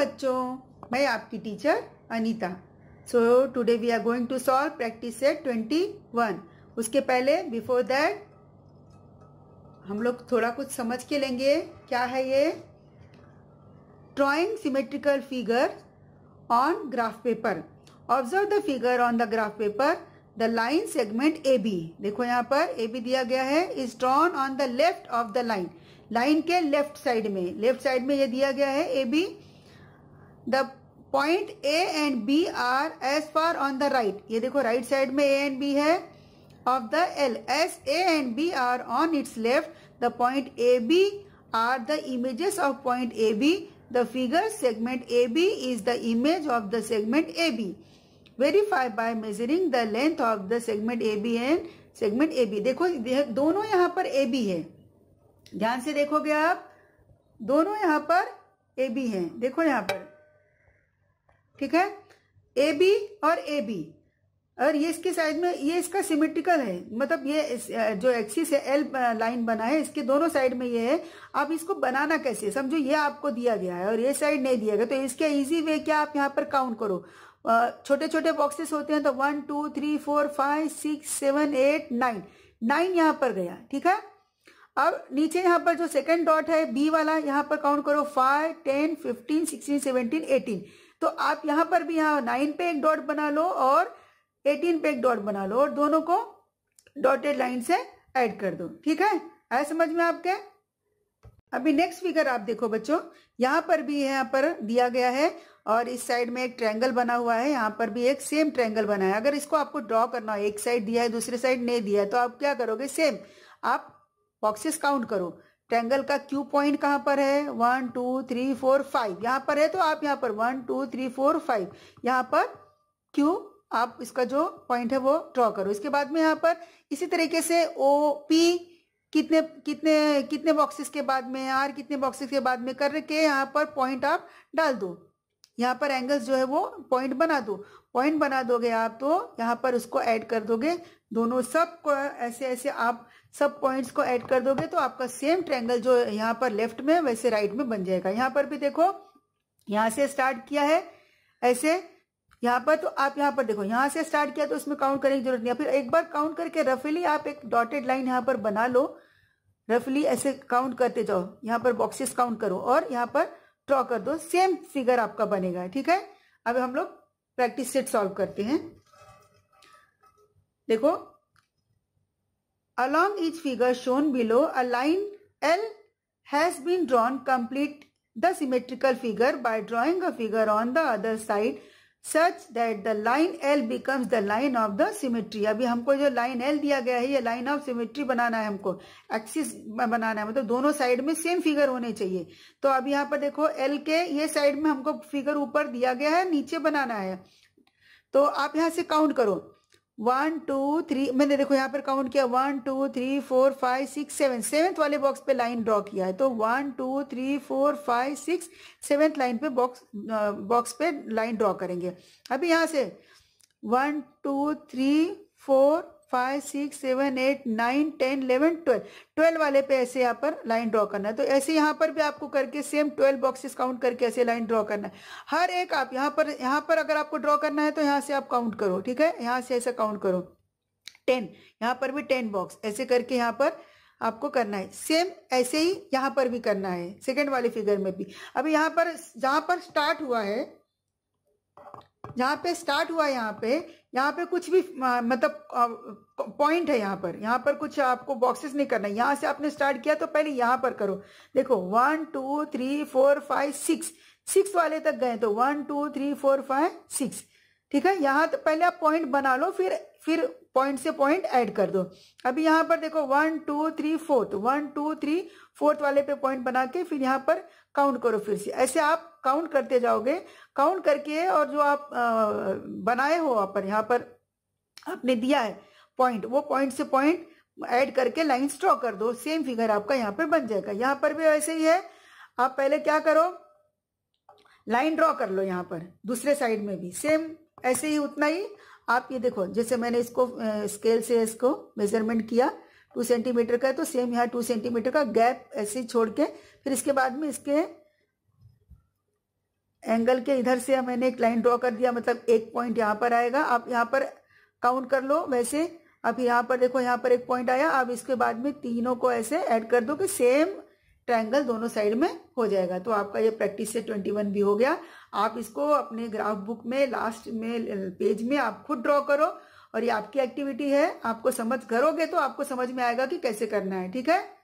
बच्चों मैं आपकी teacher Anita so today we are going to solve practice set twenty one उसके पहले बिफोर दैट हम लोग थोड़ा कुछ समझ के लेंगे क्या है ये drawing symmetrical figure on graph paper observe the figure on the graph paper the line segment A B देखो यहाँ पर ए बी दिया गया है is drawn on the left of the line line के लेफ्ट साइड में left side में ये दिया गया है A B the point A and B are as far on the right ये देखो राइट right साइड में ए एंड बी है of the L S A and B are on its left the point A B are the images of point A B the figure segment AB is the image of the segment AB. Verify by measuring the length of the segment AB and segment AB. देखो दोनों यहाँ पर AB है ध्यान से देखोगे आप दोनों यहाँ पर AB है देखो यहाँ पर ठीक है ए बी और ए बी और ये इसके साइड में ये इसका सिमेट्रिकल है मतलब ये जो एक्सिस है एल लाइन बना है इसके दोनों साइड में ये है आप इसको बनाना कैसे समझो ये आपको दिया गया है और ये साइड नहीं दिया गया तो इसके इजी वे क्या आप यहाँ पर काउंट करो छोटे छोटे बॉक्सेस होते हैं तो one two three four five six seven eight nine nine यहाँ पर गया ठीक है अब नीचे यहाँ पर जो सेकेंड डॉट है बी वाला यहाँ पर काउंट करो five ten fifteen sixteen seventeen eighteen तो आप यहां पर भी यहां नाइन पे एक डॉट बना लो और एटीन पे एक डॉट बना लो और दोनों को डॉटेड लाइन से ऐड कर दो ठीक है आए समझ में आपके अभी नेक्स्ट फिगर आप देखो बच्चों यहाँ पर भी यहाँ पर दिया गया है और इस साइड में एक ट्रायंगल बना हुआ है यहाँ पर भी एक सेम ट्रायंगल बना है अगर इसको आपको ड्रॉ करना हो एक साइड दिया है दूसरी साइड नहीं दिया है तो आप क्या करोगे सेम आप बॉक्सेस काउंट करो ट्रैंगल का क्यू पॉइंट कहाँ पर है one two three four five यहाँ पर है तो आप यहाँ पर one two three four five यहाँ पर क्यू आप इसका जो पॉइंट है वो ड्रॉ करो इसके बाद में यहाँ पर इसी तरीके से ओ पी कितने कितने कितने बॉक्सेस के बाद में आर कितने बॉक्सेस के बाद में करके यहाँ पर पॉइंट आप डाल दो यहाँ पर एंगल्स जो है वो पॉइंट बना दो पॉइंट बना दोगे आप तो यहाँ पर उसको ऐड कर दोगे दोनों सब को ऐसे ऐसे आप सब पॉइंट्स को ऐड कर दोगे तो आपका सेम ट्रैंगल जो यहाँ पर लेफ्ट में वैसे राइट में बन जाएगा यहाँ पर भी देखो यहाँ से स्टार्ट किया है ऐसे यहाँ पर तो आप यहाँ पर देखो यहाँ से स्टार्ट किया तो उसमें काउंट करने की जरूरत नहीं है फिर एक बार काउंट करके रफली आप एक डॉटेड लाइन यहाँ पर बना लो रफली ऐसे काउंट करते जाओ यहाँ पर बॉक्सेस काउंट करो और यहाँ पर ड्रॉ कर दो सेम फिगर आपका बनेगा ठीक है अब हम लोग प्रैक्टिस सेट सॉल्व करते हैं देखो along each figure shown below a line L has been drawn complete the symmetrical figure by drawing a figure on the other side such that the line L becomes the line of द सिमिट्री अभी हमको जो line L दिया गया है ये line of symmetry बनाना है हमको एक्सिस बनाना है मतलब दोनों साइड में सेम फिगर होने चाहिए तो अब यहाँ पर देखो एल के ये साइड में हमको फिगर ऊपर दिया गया है नीचे बनाना है तो आप यहाँ से काउंट करो वन टू थ्री मैंने देखो यहाँ पर काउंट किया one two three four five six seven seventh वाले बॉक्स पे लाइन ड्रॉ किया है तो one two three four five six seventh line पे बॉक्स बॉक्स uh, पे लाइन ड्रॉ करेंगे अभी यहाँ से one two three four five six seven eight nine ten eleven twelve twelve वाले पे ऐसे यहाँ पर लाइन ड्रॉ करना है तो ऐसे यहाँ पर भी आपको करके सेम ट्वेल्व बॉक्सेस काउंट करके ऐसे लाइन ड्रॉ करना है हर एक आप यहाँ पर यहाँ पर अगर आपको ड्रॉ करना है तो यहाँ से आप काउंट करो ठीक है यहाँ से ऐसा काउंट करो टेन यहाँ पर भी टेन बॉक्स ऐसे करके यहाँ पर आपको करना है सेम ऐसे ही यहाँ पर भी करना है सेकेंड वाले फिगर में भी अभी यहाँ पर जहाँ पर स्टार्ट हुआ है जहाँ पे स्टार्ट हुआ यहाँ पे यहाँ पे कुछ भी मतलब पॉइंट है यहाँ पर यहाँ पर कुछ आपको बॉक्सेस नहीं करना यहाँ से आपने स्टार्ट किया तो पहले यहाँ पर करो देखो one two three four five six six वाले तक गए तो one two three four five six ठीक है यहाँ तो पहले आप पॉइंट बना लो फिर फिर पॉइंट से पॉइंट ऐड कर दो अभी यहाँ पर देखो one two three fourth one two three fourth वाले पे पॉइंट बना के फिर यहाँ पर काउंट करो फिर से ऐसे आप काउंट करते जाओगे काउंट करके और जो आप बनाए हो आप पर यहाँ पर आपने दिया है पॉइंट वो पॉइंट से पॉइंट ऐड करके लाइन्स ड्रॉ कर दो सेम फिगर आपका यहाँ पर बन जाएगा यहाँ पर भी वैसे ही है आप पहले क्या करो लाइन ड्रॉ कर लो यहाँ पर दूसरे साइड में भी सेम ऐसे ही उतना ही आप ये देखो जैसे मैंने इसको स्केल से इसको मेजरमेंट किया टू सेंटीमीटर का है तो सेम यहाँ टू सेंटीमीटर का गैप ऐसे ही छोड़ के फिर इसके बाद में इसके एंगल के इधर से मैंने एक लाइन ड्रॉ कर दिया मतलब एक पॉइंट यहाँ पर आएगा आप यहाँ पर काउंट कर लो वैसे अब यहाँ पर देखो यहाँ पर एक पॉइंट आया अब इसके बाद में तीनों को ऐसे ऐड कर दो कि सेम ट्रायंगल दोनों साइड में हो जाएगा तो आपका ये प्रैक्टिस से ट्वेंटी वन भी हो गया आप इसको अपने ग्राफ बुक में लास्ट में पेज में आप खुद ड्रॉ करो और ये आपकी एक्टिविटी है आपको समझ करोगे तो आपको समझ में आएगा कि कैसे करना है ठीक है